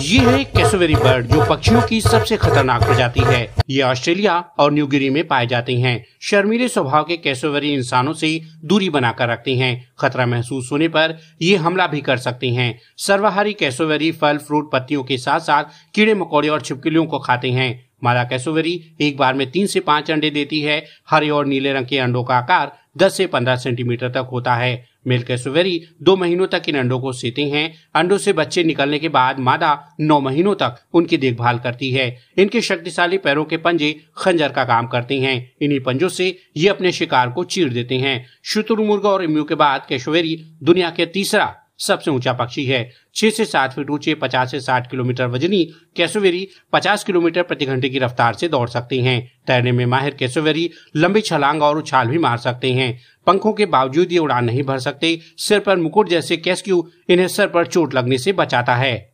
ये है cassowary bird जो पक्षियों की सबसे खतरनाक प्रजाति है ये ऑस्ट्रेलिया और न्यूगिरी में पाए जाते हैं शर्मीले स्वभाव के कैसोवेरी इंसानों से दूरी बनाकर रखते हैं खतरा महसूस होने पर ये हमला भी कर सकते हैं सर्वाहारी कैसोवेरी फल फ्रूट पत्तियों के साथ साथ कीड़े मकोड़े और छिपकलियों को खाते हैं मादा कैसोवेरी एक बार में तीन से पाँच अंडे देती है हरे और नीले रंग के अंडों का आकार 10 से 15 सेंटीमीटर तक होता है मेल एसुवेरी दो महीनों तक इन अंडों को सीते हैं अंडों से बच्चे निकलने के बाद मादा नौ महीनों तक उनकी देखभाल करती है इनके शक्तिशाली पैरों के पंजे खंजर का काम करते हैं इन्हीं पंजों से ये अपने शिकार को चीर देते हैं शुतुरमुर्ग और इम्यू के बाद कैशुवेरी दुनिया के तीसरा सबसे ऊंचा पक्षी है छह से सात फीट ऊंचे पचास से साठ किलोमीटर वजनी कैसोवेरी पचास किलोमीटर प्रति घंटे की रफ्तार से दौड़ सकते हैं तैरने में माहिर कैसोवेरी लंबी छलांग और उछाल भी मार सकते हैं पंखों के बावजूद ये उड़ान नहीं भर सकते सिर पर मुकुट जैसे कैस्क्यू इन्हें सर पर चोट लगने से बचाता है